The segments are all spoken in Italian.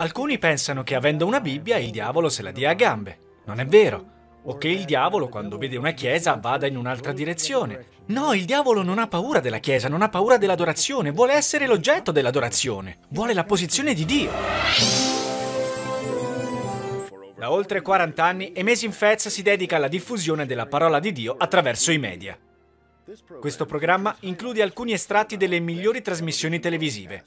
Alcuni pensano che avendo una Bibbia il diavolo se la dia a gambe. Non è vero. O che il diavolo, quando vede una chiesa, vada in un'altra direzione. No, il diavolo non ha paura della chiesa, non ha paura dell'adorazione, vuole essere l'oggetto dell'adorazione, vuole la posizione di Dio. Da oltre 40 anni, Amazing Fats si dedica alla diffusione della parola di Dio attraverso i media. Questo programma include alcuni estratti delle migliori trasmissioni televisive,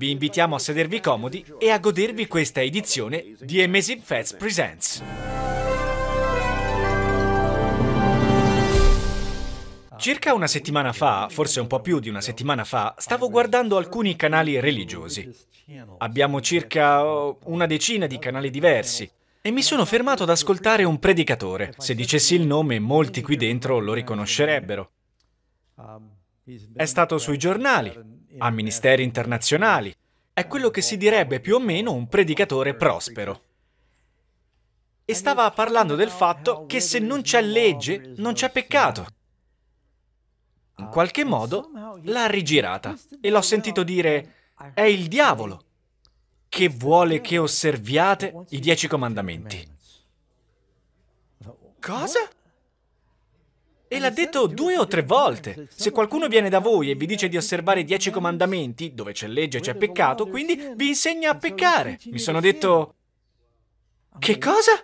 vi invitiamo a sedervi comodi e a godervi questa edizione di Amazing Fats Presents. Circa una settimana fa, forse un po' più di una settimana fa, stavo guardando alcuni canali religiosi. Abbiamo circa oh, una decina di canali diversi e mi sono fermato ad ascoltare un predicatore. Se dicessi il nome, molti qui dentro lo riconoscerebbero. È stato sui giornali, a ministeri internazionali. È quello che si direbbe più o meno un predicatore prospero. E stava parlando del fatto che se non c'è legge, non c'è peccato. In qualche modo l'ha rigirata e l'ho sentito dire, è il diavolo che vuole che osserviate i dieci comandamenti. Cosa? E l'ha detto due o tre volte. Se qualcuno viene da voi e vi dice di osservare i dieci comandamenti, dove c'è legge c'è peccato, quindi vi insegna a peccare. Mi sono detto... Che cosa?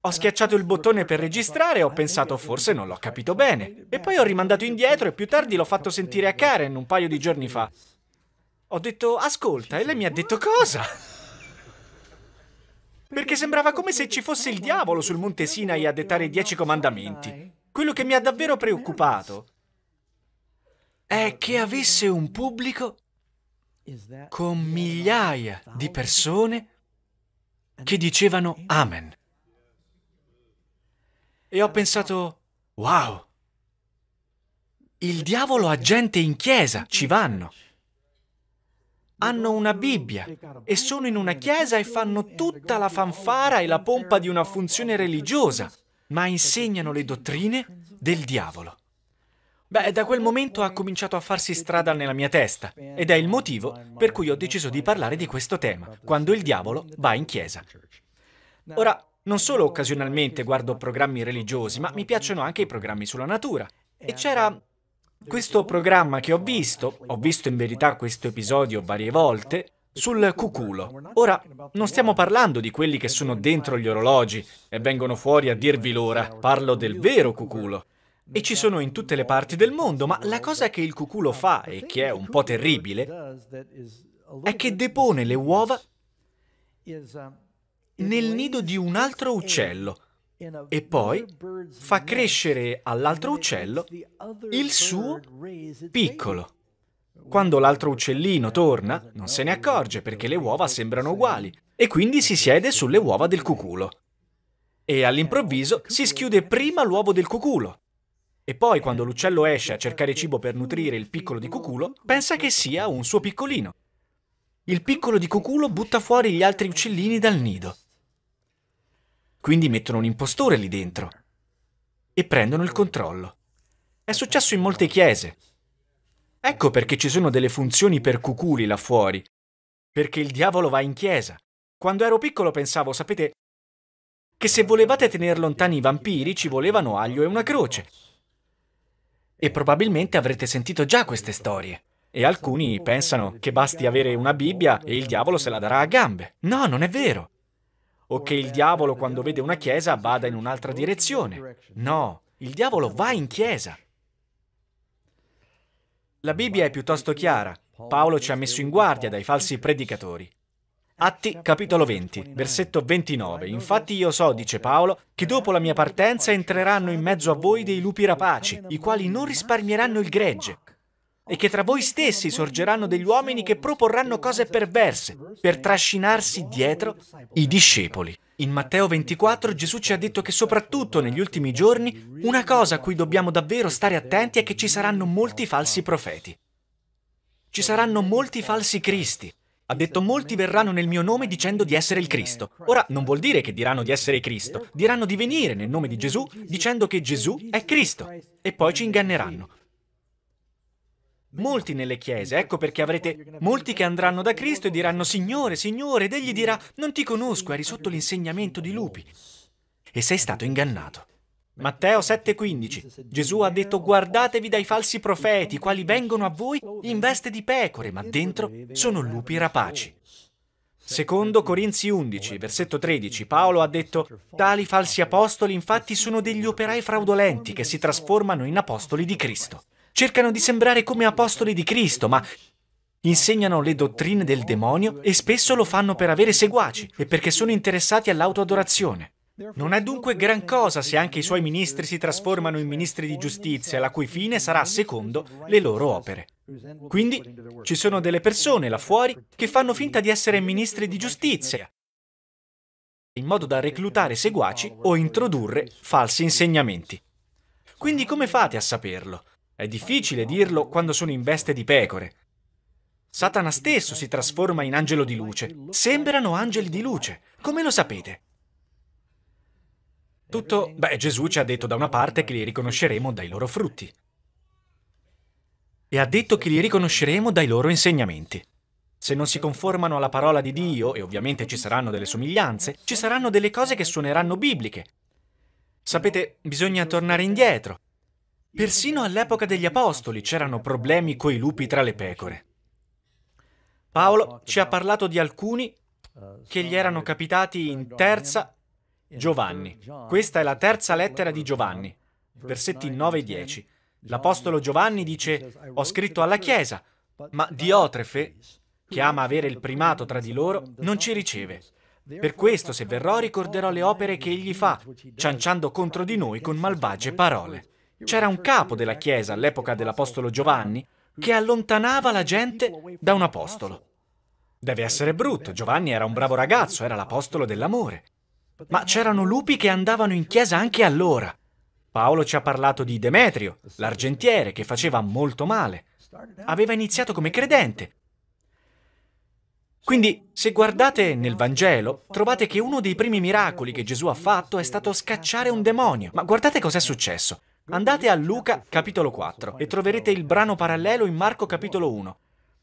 Ho schiacciato il bottone per registrare e ho pensato forse non l'ho capito bene. E poi ho rimandato indietro e più tardi l'ho fatto sentire a Karen un paio di giorni fa. Ho detto ascolta e lei mi ha detto cosa? Perché sembrava come se ci fosse il diavolo sul monte Sinai a dettare i dieci comandamenti. Quello che mi ha davvero preoccupato è che avesse un pubblico con migliaia di persone che dicevano Amen. E ho pensato, wow, il diavolo ha gente in chiesa, ci vanno. Hanno una Bibbia e sono in una chiesa e fanno tutta la fanfara e la pompa di una funzione religiosa ma insegnano le dottrine del diavolo. Beh, da quel momento ha cominciato a farsi strada nella mia testa ed è il motivo per cui ho deciso di parlare di questo tema, quando il diavolo va in chiesa. Ora, non solo occasionalmente guardo programmi religiosi, ma mi piacciono anche i programmi sulla natura. E c'era questo programma che ho visto, ho visto in verità questo episodio varie volte, sul cuculo. Ora, non stiamo parlando di quelli che sono dentro gli orologi e vengono fuori a dirvi l'ora, parlo del vero cuculo. E ci sono in tutte le parti del mondo, ma la cosa che il cuculo fa, e che è un po' terribile, è che depone le uova um, nel nido di un altro uccello e poi fa crescere all'altro uccello il suo piccolo. Quando l'altro uccellino torna, non se ne accorge perché le uova sembrano uguali e quindi si siede sulle uova del cuculo. E all'improvviso si schiude prima l'uovo del cuculo. E poi quando l'uccello esce a cercare cibo per nutrire il piccolo di cuculo, pensa che sia un suo piccolino. Il piccolo di cuculo butta fuori gli altri uccellini dal nido. Quindi mettono un impostore lì dentro e prendono il controllo. È successo in molte chiese, Ecco perché ci sono delle funzioni per cuculi là fuori. Perché il diavolo va in chiesa. Quando ero piccolo pensavo, sapete, che se volevate tenere lontani i vampiri ci volevano aglio e una croce. E probabilmente avrete sentito già queste storie. E alcuni pensano che basti avere una Bibbia e il diavolo se la darà a gambe. No, non è vero. O che il diavolo quando vede una chiesa vada in un'altra direzione. No, il diavolo va in chiesa la Bibbia è piuttosto chiara. Paolo ci ha messo in guardia dai falsi predicatori. Atti capitolo 20, versetto 29. Infatti io so, dice Paolo, che dopo la mia partenza entreranno in mezzo a voi dei lupi rapaci, i quali non risparmieranno il gregge, e che tra voi stessi sorgeranno degli uomini che proporranno cose perverse per trascinarsi dietro i discepoli. In Matteo 24 Gesù ci ha detto che soprattutto negli ultimi giorni una cosa a cui dobbiamo davvero stare attenti è che ci saranno molti falsi profeti. Ci saranno molti falsi cristi. Ha detto molti verranno nel mio nome dicendo di essere il Cristo. Ora non vuol dire che diranno di essere Cristo, diranno di venire nel nome di Gesù dicendo che Gesù è Cristo e poi ci inganneranno. Molti nelle chiese, ecco perché avrete molti che andranno da Cristo e diranno Signore, Signore, ed egli dirà Non ti conosco, eri sotto l'insegnamento di lupi e sei stato ingannato. Matteo 7:15 Gesù ha detto guardatevi dai falsi profeti, quali vengono a voi in veste di pecore, ma dentro sono lupi rapaci. Secondo Corinzi 11, versetto 13, Paolo ha detto, tali falsi apostoli infatti sono degli operai fraudolenti che si trasformano in apostoli di Cristo cercano di sembrare come apostoli di Cristo, ma insegnano le dottrine del demonio e spesso lo fanno per avere seguaci e perché sono interessati all'autoadorazione. Non è dunque gran cosa se anche i suoi ministri si trasformano in ministri di giustizia, la cui fine sarà secondo le loro opere. Quindi ci sono delle persone là fuori che fanno finta di essere ministri di giustizia, in modo da reclutare seguaci o introdurre falsi insegnamenti. Quindi come fate a saperlo? È difficile dirlo quando sono in veste di pecore. Satana stesso si trasforma in angelo di luce. Sembrano angeli di luce. Come lo sapete? Tutto, beh, Gesù ci ha detto da una parte che li riconosceremo dai loro frutti. E ha detto che li riconosceremo dai loro insegnamenti. Se non si conformano alla parola di Dio, e ovviamente ci saranno delle somiglianze, ci saranno delle cose che suoneranno bibliche. Sapete, bisogna tornare indietro, Persino all'epoca degli Apostoli c'erano problemi coi lupi tra le pecore. Paolo ci ha parlato di alcuni che gli erano capitati in terza Giovanni. Questa è la terza lettera di Giovanni, versetti 9 e 10. L'Apostolo Giovanni dice, ho scritto alla Chiesa, ma Diotrefe, che ama avere il primato tra di loro, non ci riceve. Per questo, se verrò, ricorderò le opere che egli fa, cianciando contro di noi con malvagie parole. C'era un capo della Chiesa all'epoca dell'Apostolo Giovanni che allontanava la gente da un apostolo. Deve essere brutto, Giovanni era un bravo ragazzo, era l'apostolo dell'amore. Ma c'erano lupi che andavano in chiesa anche allora. Paolo ci ha parlato di Demetrio, l'argentiere, che faceva molto male. Aveva iniziato come credente. Quindi, se guardate nel Vangelo, trovate che uno dei primi miracoli che Gesù ha fatto è stato scacciare un demonio. Ma guardate cos'è successo. Andate a Luca capitolo 4 e troverete il brano parallelo in Marco capitolo 1.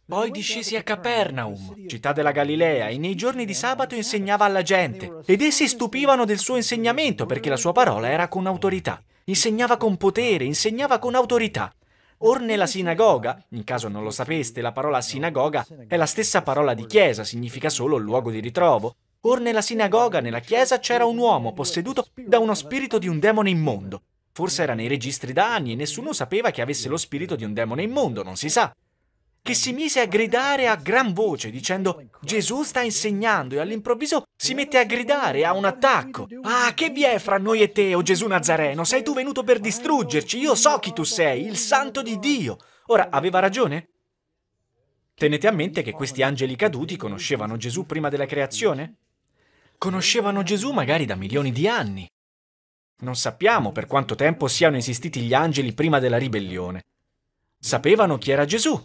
Poi discesi a Capernaum, città della Galilea, e nei giorni di sabato insegnava alla gente. Ed essi stupivano del suo insegnamento perché la sua parola era con autorità. Insegnava con potere, insegnava con autorità. Or nella sinagoga, in caso non lo sapeste, la parola sinagoga è la stessa parola di chiesa, significa solo luogo di ritrovo. Or nella sinagoga, nella chiesa, c'era un uomo posseduto da uno spirito di un demone immondo. Forse era nei registri da anni e nessuno sapeva che avesse lo spirito di un demone immondo, non si sa. Che si mise a gridare a gran voce dicendo Gesù sta insegnando e all'improvviso si mette a gridare, ha un attacco. Ah, che vi è fra noi e te, o oh Gesù Nazareno? Sei tu venuto per distruggerci, io so chi tu sei, il santo di Dio. Ora, aveva ragione? Tenete a mente che questi angeli caduti conoscevano Gesù prima della creazione? Conoscevano Gesù magari da milioni di anni. Non sappiamo per quanto tempo siano esistiti gli angeli prima della ribellione. Sapevano chi era Gesù.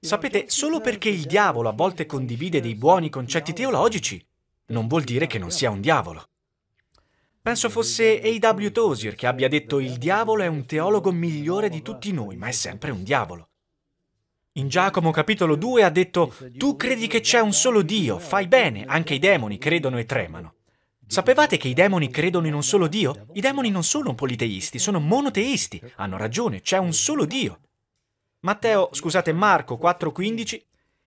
Sapete, solo perché il diavolo a volte condivide dei buoni concetti teologici, non vuol dire che non sia un diavolo. Penso fosse A.W. Tozier che abbia detto il diavolo è un teologo migliore di tutti noi, ma è sempre un diavolo. In Giacomo capitolo 2 ha detto, tu credi che c'è un solo Dio, fai bene, anche i demoni credono e tremano. Sapevate che i demoni credono in un solo Dio? I demoni non sono politeisti, sono monoteisti. Hanno ragione, c'è un solo Dio. Matteo, scusate, Marco 4,15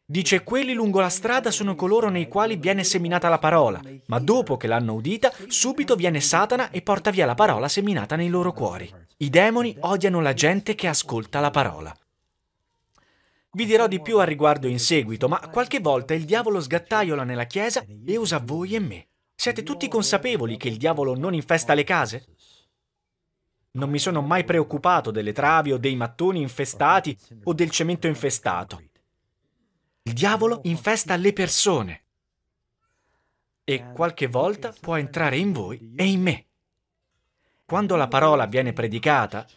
dice: Quelli lungo la strada sono coloro nei quali viene seminata la parola, ma dopo che l'hanno udita, subito viene Satana e porta via la parola seminata nei loro cuori. I demoni odiano la gente che ascolta la parola. Vi dirò di più al riguardo in seguito, ma qualche volta il diavolo sgattaiola nella Chiesa e usa voi e me. Siete tutti consapevoli che il diavolo non infesta le case? Non mi sono mai preoccupato delle travi o dei mattoni infestati o del cemento infestato. Il diavolo infesta le persone. E qualche volta può entrare in voi e in me. Quando la parola viene predicata,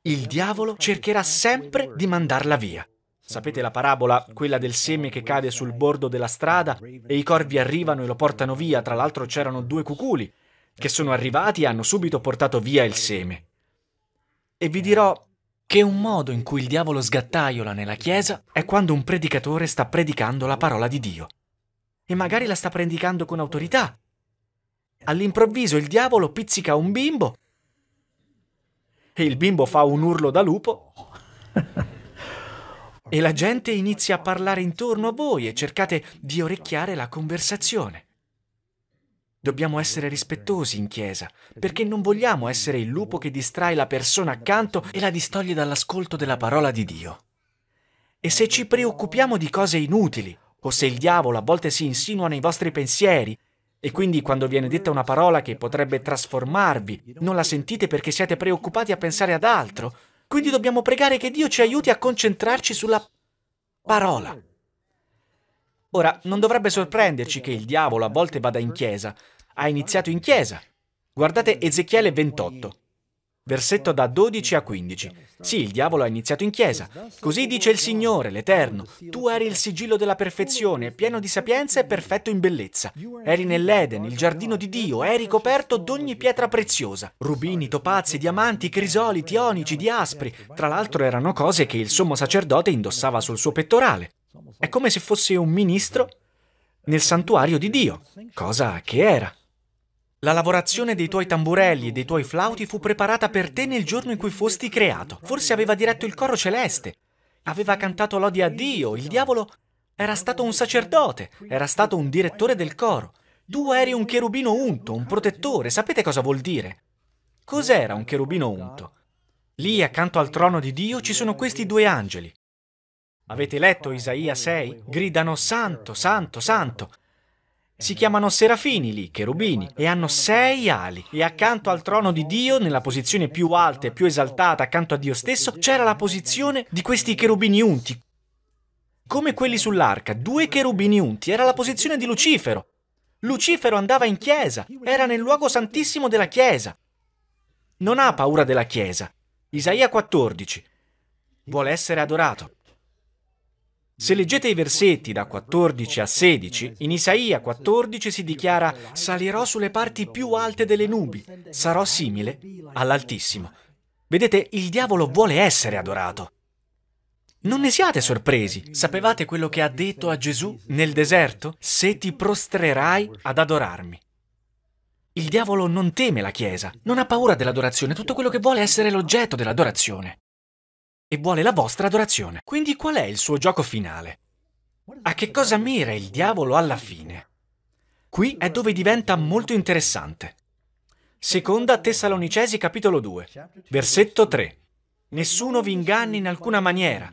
il diavolo cercherà sempre di mandarla via. Sapete la parabola, quella del seme che cade sul bordo della strada e i corvi arrivano e lo portano via, tra l'altro c'erano due cuculi che sono arrivati e hanno subito portato via il seme. E vi dirò che un modo in cui il diavolo sgattaiola nella Chiesa è quando un predicatore sta predicando la parola di Dio. E magari la sta predicando con autorità. All'improvviso il diavolo pizzica un bimbo e il bimbo fa un urlo da lupo E la gente inizia a parlare intorno a voi e cercate di orecchiare la conversazione. Dobbiamo essere rispettosi in chiesa, perché non vogliamo essere il lupo che distrae la persona accanto e la distoglie dall'ascolto della parola di Dio. E se ci preoccupiamo di cose inutili, o se il diavolo a volte si insinua nei vostri pensieri, e quindi quando viene detta una parola che potrebbe trasformarvi, non la sentite perché siete preoccupati a pensare ad altro, quindi dobbiamo pregare che Dio ci aiuti a concentrarci sulla parola. Ora, non dovrebbe sorprenderci che il diavolo a volte vada in chiesa. Ha iniziato in chiesa. Guardate Ezechiele 28. Versetto da 12 a 15. Sì, il diavolo ha iniziato in chiesa. Così dice il Signore, l'Eterno. Tu eri il sigillo della perfezione, pieno di sapienza e perfetto in bellezza. Eri nell'Eden, il giardino di Dio, eri coperto d'ogni pietra preziosa. Rubini, topazi, diamanti, crisoliti, onici, diaspri. Tra l'altro erano cose che il sommo sacerdote indossava sul suo pettorale. È come se fosse un ministro nel santuario di Dio, cosa che era. La lavorazione dei tuoi tamburelli e dei tuoi flauti fu preparata per te nel giorno in cui fosti creato. Forse aveva diretto il coro celeste, aveva cantato lodi a Dio, il diavolo era stato un sacerdote, era stato un direttore del coro. Tu eri un cherubino unto, un protettore, sapete cosa vuol dire? Cos'era un cherubino unto? Lì accanto al trono di Dio ci sono questi due angeli. Avete letto Isaia 6? Gridano Santo, Santo, Santo. Si chiamano serafini lì, cherubini, e hanno sei ali. E accanto al trono di Dio, nella posizione più alta e più esaltata accanto a Dio stesso, c'era la posizione di questi cherubini unti. Come quelli sull'arca, due cherubini unti, era la posizione di Lucifero. Lucifero andava in chiesa, era nel luogo santissimo della chiesa. Non ha paura della chiesa. Isaia 14. Vuole essere adorato. Se leggete i versetti da 14 a 16, in Isaia 14 si dichiara salirò sulle parti più alte delle nubi, sarò simile all'Altissimo. Vedete, il diavolo vuole essere adorato. Non ne siate sorpresi. Sapevate quello che ha detto a Gesù nel deserto? Se ti prostrerai ad adorarmi. Il diavolo non teme la Chiesa, non ha paura dell'adorazione, tutto quello che vuole è essere l'oggetto dell'adorazione e vuole la vostra adorazione. Quindi qual è il suo gioco finale? A che cosa mira il diavolo alla fine? Qui è dove diventa molto interessante. Seconda Tessalonicesi capitolo 2, versetto 3. Nessuno vi inganni in alcuna maniera,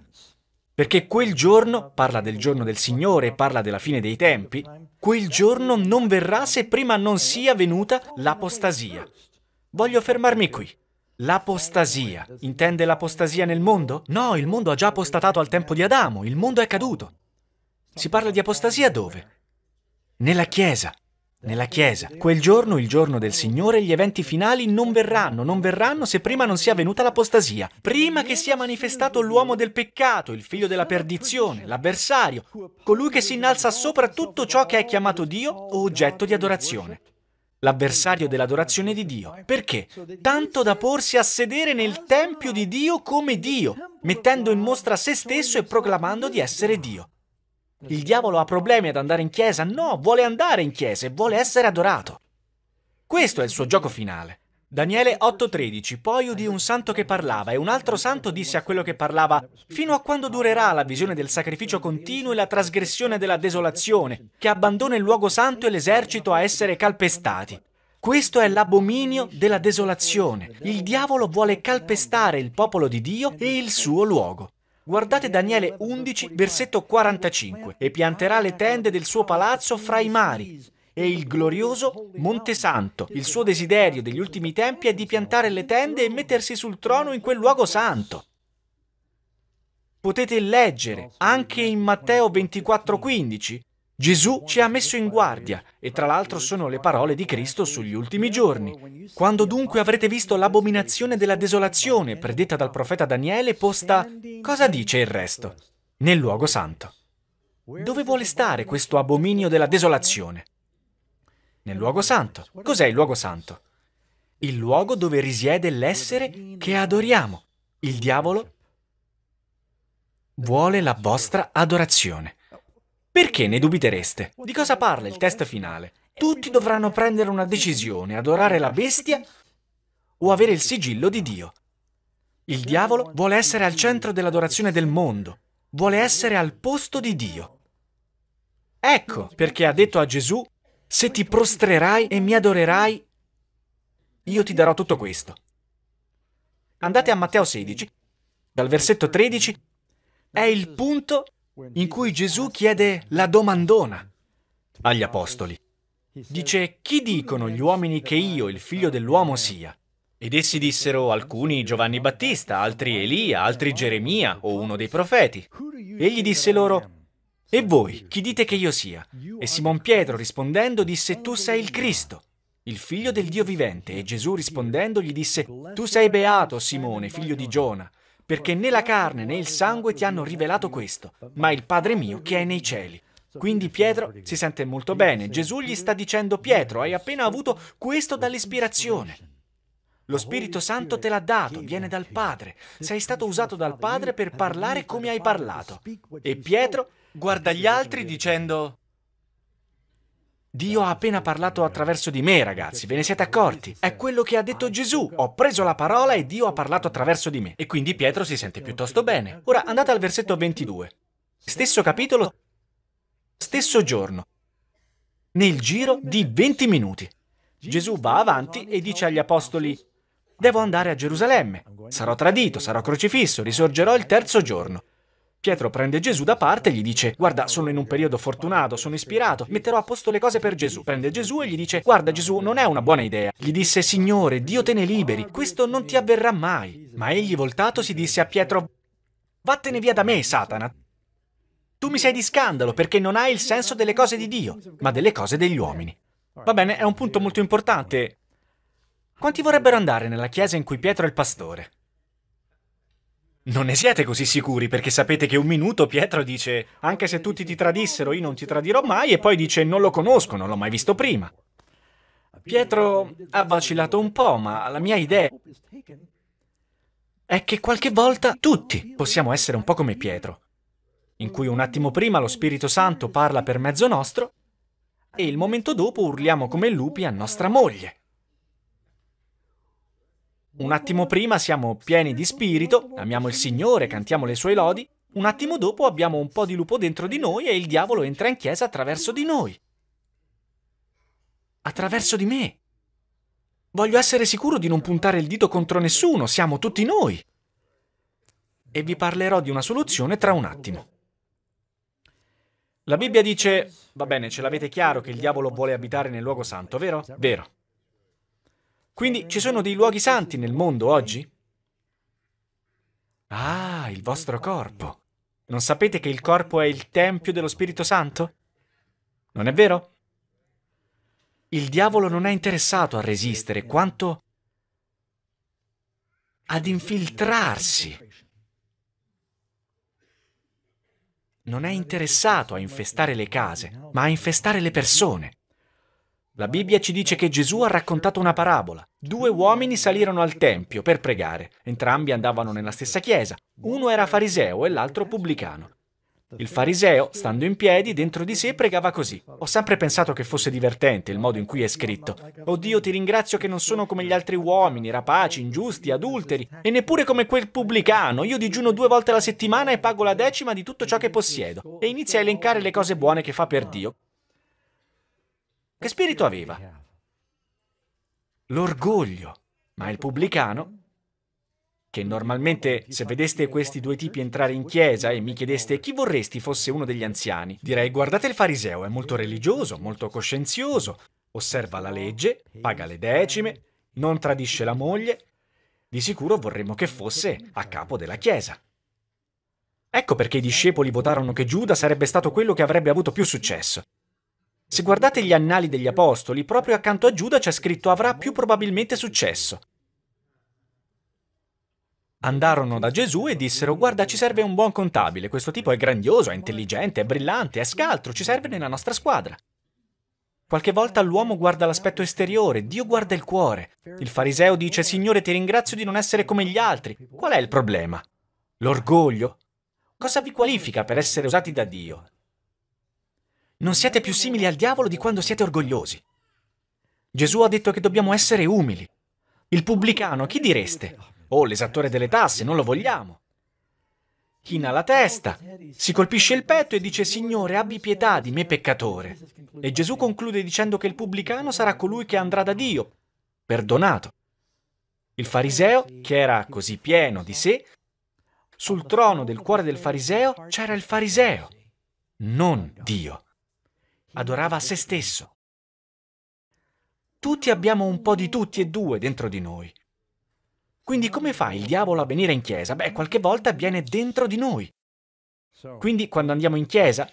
perché quel giorno, parla del giorno del Signore, parla della fine dei tempi, quel giorno non verrà se prima non sia venuta l'apostasia. Voglio fermarmi qui. L'apostasia. Intende l'apostasia nel mondo? No, il mondo ha già apostatato al tempo di Adamo, il mondo è caduto. Si parla di apostasia dove? Nella Chiesa. Nella Chiesa. Quel giorno, il giorno del Signore, gli eventi finali non verranno, non verranno se prima non sia venuta l'apostasia, prima che sia manifestato l'uomo del peccato, il figlio della perdizione, l'avversario, colui che si innalza sopra tutto ciò che è chiamato Dio o oggetto di adorazione l'avversario dell'adorazione di Dio. Perché? Tanto da porsi a sedere nel tempio di Dio come Dio, mettendo in mostra se stesso e proclamando di essere Dio. Il diavolo ha problemi ad andare in chiesa? No, vuole andare in chiesa e vuole essere adorato. Questo è il suo gioco finale. Daniele 8:13, poi udì un santo che parlava e un altro santo disse a quello che parlava, fino a quando durerà la visione del sacrificio continuo e la trasgressione della desolazione, che abbandona il luogo santo e l'esercito a essere calpestati. Questo è l'abominio della desolazione. Il diavolo vuole calpestare il popolo di Dio e il suo luogo. Guardate Daniele 11, versetto 45, e pianterà le tende del suo palazzo fra i mari, e il glorioso Monte Santo. Il suo desiderio degli ultimi tempi è di piantare le tende e mettersi sul trono in quel luogo santo. Potete leggere anche in Matteo 24:15. Gesù ci ha messo in guardia e tra l'altro sono le parole di Cristo sugli ultimi giorni. Quando dunque avrete visto l'abominazione della desolazione predetta dal profeta Daniele posta, cosa dice il resto? Nel luogo santo. Dove vuole stare questo abominio della desolazione? nel luogo santo. Cos'è il luogo santo? Il luogo dove risiede l'essere che adoriamo. Il diavolo vuole la vostra adorazione. Perché ne dubitereste? Di cosa parla il test finale? Tutti dovranno prendere una decisione, adorare la bestia o avere il sigillo di Dio. Il diavolo vuole essere al centro dell'adorazione del mondo, vuole essere al posto di Dio. Ecco perché ha detto a Gesù, se ti prostrerai e mi adorerai, io ti darò tutto questo. Andate a Matteo 16, dal versetto 13, è il punto in cui Gesù chiede la domandona agli apostoli. Dice, chi dicono gli uomini che io, il figlio dell'uomo, sia? Ed essi dissero alcuni Giovanni Battista, altri Elia, altri Geremia o uno dei profeti. Egli disse loro, e voi, chi dite che io sia? E Simon Pietro rispondendo disse, tu sei il Cristo, il figlio del Dio vivente. E Gesù rispondendo gli disse, tu sei beato Simone, figlio di Giona, perché né la carne né il sangue ti hanno rivelato questo, ma il Padre mio che è nei cieli. Quindi Pietro si sente molto bene. Gesù gli sta dicendo, Pietro, hai appena avuto questo dall'ispirazione. Lo Spirito Santo te l'ha dato, viene dal Padre. Sei stato usato dal Padre per parlare come hai parlato. E Pietro guarda gli altri dicendo... Dio ha appena parlato attraverso di me, ragazzi, ve ne siete accorti? È quello che ha detto Gesù. Ho preso la parola e Dio ha parlato attraverso di me. E quindi Pietro si sente piuttosto bene. Ora andate al versetto 22. Stesso capitolo, stesso giorno. Nel giro di 20 minuti. Gesù va avanti e dice agli apostoli, devo andare a Gerusalemme, sarò tradito, sarò crocifisso, risorgerò il terzo giorno. Pietro prende Gesù da parte e gli dice, guarda, sono in un periodo fortunato, sono ispirato, metterò a posto le cose per Gesù. Prende Gesù e gli dice, guarda Gesù, non è una buona idea. Gli disse, Signore, Dio te ne liberi, questo non ti avverrà mai. Ma egli voltato si disse a Pietro, vattene via da me, Satana. Tu mi sei di scandalo perché non hai il senso delle cose di Dio, ma delle cose degli uomini. Va bene, è un punto molto importante. Quanti vorrebbero andare nella chiesa in cui Pietro è il pastore? Non ne siete così sicuri perché sapete che un minuto Pietro dice anche se tutti ti tradissero io non ti tradirò mai e poi dice non lo conosco, non l'ho mai visto prima. Pietro ha vacillato un po', ma la mia idea è che qualche volta tutti possiamo essere un po' come Pietro, in cui un attimo prima lo Spirito Santo parla per mezzo nostro e il momento dopo urliamo come lupi a nostra moglie. Un attimo prima siamo pieni di spirito, amiamo il Signore, cantiamo le sue lodi, un attimo dopo abbiamo un po' di lupo dentro di noi e il diavolo entra in chiesa attraverso di noi. Attraverso di me. Voglio essere sicuro di non puntare il dito contro nessuno, siamo tutti noi. E vi parlerò di una soluzione tra un attimo. La Bibbia dice, va bene, ce l'avete chiaro che il diavolo vuole abitare nel luogo santo, vero? Vero. Quindi ci sono dei luoghi santi nel mondo oggi? Ah, il vostro corpo. Non sapete che il corpo è il tempio dello Spirito Santo? Non è vero? Il diavolo non è interessato a resistere quanto ad infiltrarsi. Non è interessato a infestare le case, ma a infestare le persone. La Bibbia ci dice che Gesù ha raccontato una parabola. Due uomini salirono al Tempio per pregare. Entrambi andavano nella stessa chiesa. Uno era fariseo e l'altro pubblicano. Il fariseo, stando in piedi, dentro di sé pregava così. Ho sempre pensato che fosse divertente il modo in cui è scritto. Oh Dio, ti ringrazio che non sono come gli altri uomini, rapaci, ingiusti, adulteri, e neppure come quel pubblicano. Io digiuno due volte alla settimana e pago la decima di tutto ciò che possiedo. E inizia a elencare le cose buone che fa per Dio. Che spirito aveva? L'orgoglio. Ma il pubblicano, che normalmente se vedeste questi due tipi entrare in chiesa e mi chiedeste chi vorresti fosse uno degli anziani, direi guardate il fariseo, è molto religioso, molto coscienzioso, osserva la legge, paga le decime, non tradisce la moglie, di sicuro vorremmo che fosse a capo della chiesa. Ecco perché i discepoli votarono che Giuda sarebbe stato quello che avrebbe avuto più successo. Se guardate gli annali degli apostoli, proprio accanto a Giuda c'è scritto avrà più probabilmente successo. Andarono da Gesù e dissero guarda ci serve un buon contabile, questo tipo è grandioso, è intelligente, è brillante, è scaltro, ci serve nella nostra squadra. Qualche volta l'uomo guarda l'aspetto esteriore, Dio guarda il cuore. Il fariseo dice Signore ti ringrazio di non essere come gli altri. Qual è il problema? L'orgoglio? Cosa vi qualifica per essere usati da Dio? Non siete più simili al diavolo di quando siete orgogliosi. Gesù ha detto che dobbiamo essere umili. Il pubblicano, chi direste? Oh, l'esattore delle tasse, non lo vogliamo. China la testa, si colpisce il petto e dice Signore, abbi pietà di me peccatore. E Gesù conclude dicendo che il pubblicano sarà colui che andrà da Dio, perdonato. Il fariseo, che era così pieno di sé, sul trono del cuore del fariseo c'era il fariseo, non Dio adorava se stesso. Tutti abbiamo un po' di tutti e due dentro di noi. Quindi come fa il diavolo a venire in chiesa? Beh, qualche volta viene dentro di noi. Quindi quando andiamo in chiesa,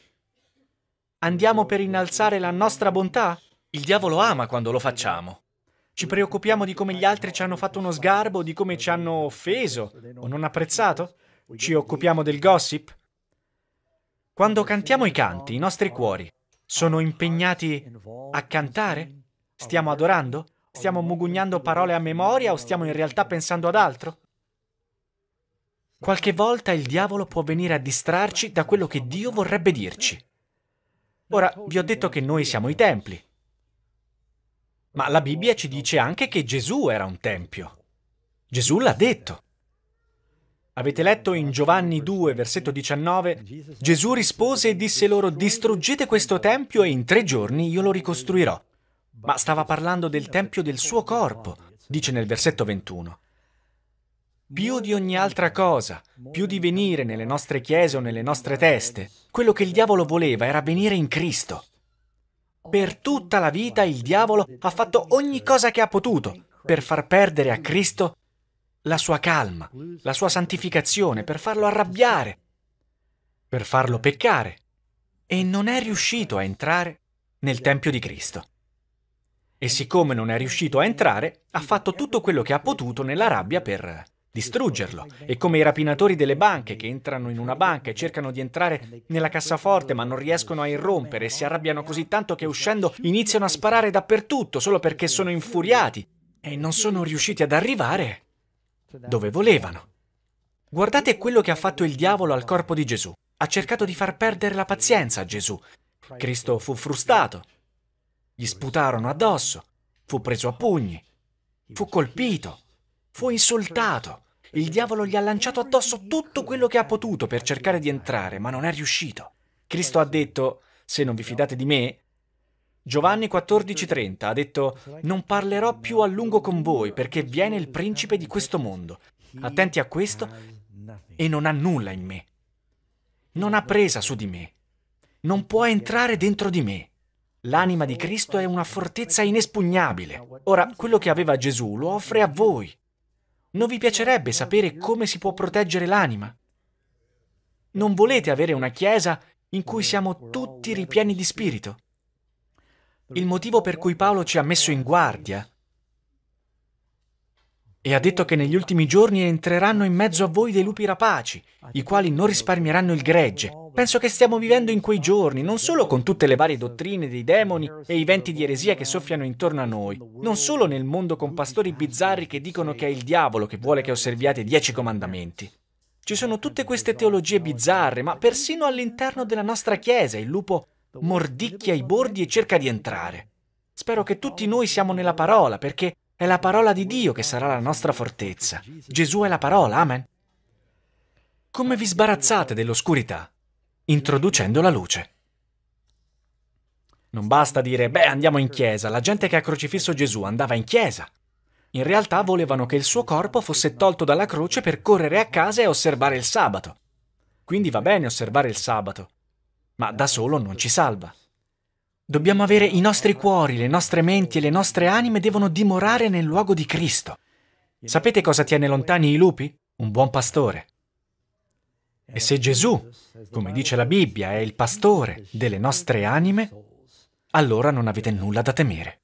andiamo per innalzare la nostra bontà? Il diavolo ama quando lo facciamo. Ci preoccupiamo di come gli altri ci hanno fatto uno sgarbo, di come ci hanno offeso o non apprezzato? Ci occupiamo del gossip? Quando cantiamo i canti, i nostri cuori sono impegnati a cantare? Stiamo adorando? Stiamo mugugnando parole a memoria o stiamo in realtà pensando ad altro? Qualche volta il diavolo può venire a distrarci da quello che Dio vorrebbe dirci. Ora, vi ho detto che noi siamo i templi, ma la Bibbia ci dice anche che Gesù era un tempio. Gesù l'ha detto. Avete letto in Giovanni 2, versetto 19, Gesù rispose e disse loro, distruggete questo tempio e in tre giorni io lo ricostruirò. Ma stava parlando del tempio del suo corpo, dice nel versetto 21. Più di ogni altra cosa, più di venire nelle nostre chiese o nelle nostre teste, quello che il diavolo voleva era venire in Cristo. Per tutta la vita il diavolo ha fatto ogni cosa che ha potuto per far perdere a Cristo la sua calma, la sua santificazione, per farlo arrabbiare, per farlo peccare, e non è riuscito a entrare nel Tempio di Cristo. E siccome non è riuscito a entrare, ha fatto tutto quello che ha potuto nella rabbia per distruggerlo. E come i rapinatori delle banche che entrano in una banca e cercano di entrare nella cassaforte ma non riescono a irrompere e si arrabbiano così tanto che uscendo iniziano a sparare dappertutto solo perché sono infuriati e non sono riusciti ad arrivare Certo, dove volevano. Guardate quello che ha fatto il diavolo al corpo di Gesù. Ha cercato di far perdere la pazienza a Gesù. Cristo fu frustato. Gli sputarono addosso. Fu preso a pugni. Fu colpito. Fu insultato. Il diavolo gli ha lanciato addosso tutto quello che ha potuto per cercare di entrare, ma non è riuscito. Cristo ha detto, se non vi fidate di me, Giovanni 14:30 ha detto, non parlerò più a lungo con voi perché viene il principe di questo mondo. Attenti a questo e non ha nulla in me. Non ha presa su di me. Non può entrare dentro di me. L'anima di Cristo è una fortezza inespugnabile. Ora, quello che aveva Gesù lo offre a voi. Non vi piacerebbe sapere come si può proteggere l'anima? Non volete avere una chiesa in cui siamo tutti ripieni di spirito? il motivo per cui Paolo ci ha messo in guardia e ha detto che negli ultimi giorni entreranno in mezzo a voi dei lupi rapaci, i quali non risparmieranno il gregge. Penso che stiamo vivendo in quei giorni, non solo con tutte le varie dottrine dei demoni e i venti di eresia che soffiano intorno a noi, non solo nel mondo con pastori bizzarri che dicono che è il diavolo che vuole che osserviate i dieci comandamenti. Ci sono tutte queste teologie bizzarre, ma persino all'interno della nostra Chiesa il lupo mordicchia i bordi e cerca di entrare. Spero che tutti noi siamo nella parola, perché è la parola di Dio che sarà la nostra fortezza. Gesù è la parola, amen. Come vi sbarazzate dell'oscurità? Introducendo la luce. Non basta dire, beh, andiamo in chiesa, la gente che ha crocifisso Gesù andava in chiesa. In realtà volevano che il suo corpo fosse tolto dalla croce per correre a casa e osservare il sabato. Quindi va bene osservare il sabato, ma da solo non ci salva. Dobbiamo avere i nostri cuori, le nostre menti e le nostre anime devono dimorare nel luogo di Cristo. Sapete cosa tiene lontani i lupi? Un buon pastore. E se Gesù, come dice la Bibbia, è il pastore delle nostre anime, allora non avete nulla da temere.